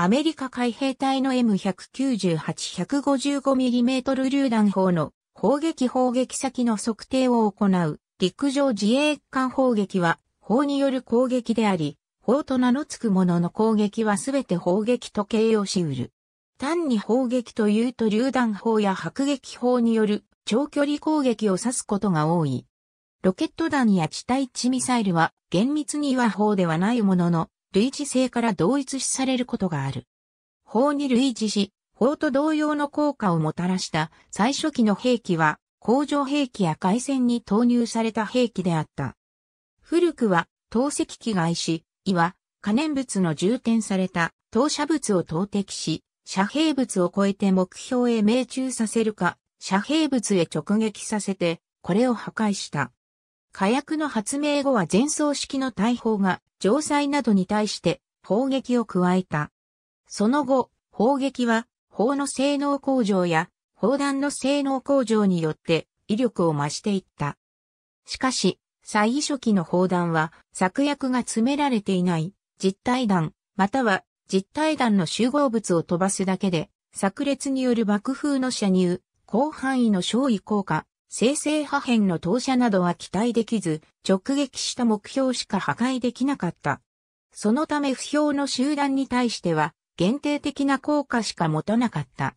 アメリカ海兵隊の M198-155mm 榴弾砲の砲撃砲撃先の測定を行う陸上自衛艦砲撃は砲による攻撃であり、砲と名の付くものの攻撃はすべて砲撃と形容し得る。単に砲撃というと榴弾砲や迫撃砲による長距離攻撃を指すことが多い。ロケット弾や地対地ミサイルは厳密には砲ではないものの、類似性から同一視されることがある。法に類似し、法と同様の効果をもたらした最初期の兵器は、工場兵器や海戦に投入された兵器であった。古くは、投石機がし、いわ、可燃物の充填された投射物を投擲し、遮蔽物を超えて目標へ命中させるか、遮蔽物へ直撃させて、これを破壊した。火薬の発明後は前奏式の大砲が城塞などに対して砲撃を加えた。その後、砲撃は砲の性能向上や砲弾の性能向上によって威力を増していった。しかし、最初期の砲弾は作薬が詰められていない実体弾、または実体弾の集合物を飛ばすだけで、炸裂による爆風の射入、広範囲の焼夷効果、生成破片の投射などは期待できず、直撃した目標しか破壊できなかった。そのため不評の集団に対しては、限定的な効果しか持たなかった。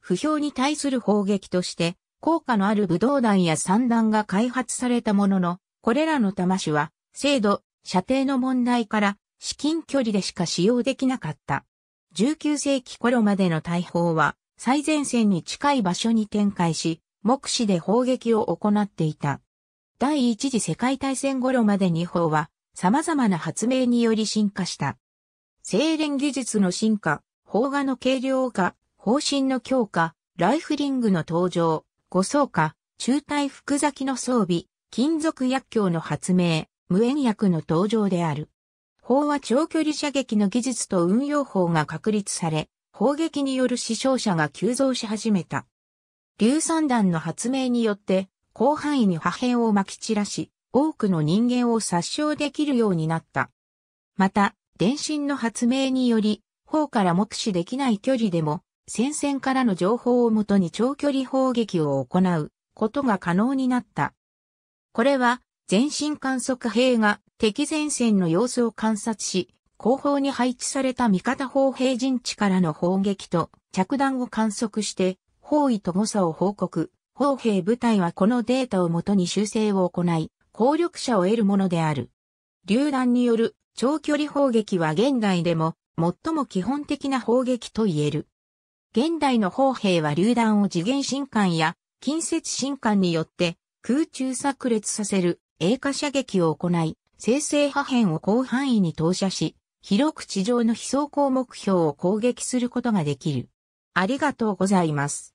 不評に対する砲撃として、効果のある武道弾や散弾が開発されたものの、これらの魂は、精度、射程の問題から、至近距離でしか使用できなかった。19世紀頃までの大砲は、最前線に近い場所に展開し、目視で砲撃を行っていた。第一次世界大戦頃まで日本は様々な発明により進化した。精錬技術の進化、砲画の軽量化、方針の強化、ライフリングの登場、誤送化、中体複雑きの装備、金属薬莢の発明、無縁薬の登場である。砲は長距離射撃の技術と運用法が確立され、砲撃による死傷者が急増し始めた。硫酸弾の発明によって、広範囲に破片を撒き散らし、多くの人間を殺傷できるようになった。また、電信の発明により、砲から目視できない距離でも、戦線からの情報をもとに長距離砲撃を行うことが可能になった。これは、全身観測兵が敵前線の様子を観察し、後方に配置された味方砲兵陣地からの砲撃と着弾を観測して、方位と誤差を報告。砲兵部隊はこのデータをもとに修正を行い、効力者を得るものである。榴弾による長距離砲撃は現代でも最も基本的な砲撃と言える。現代の砲兵は榴弾を次元進管や近接進管によって空中炸裂させる栄火射撃を行い、生成破片を広範囲に投射し、広く地上の飛走項目標を攻撃することができる。ありがとうございます。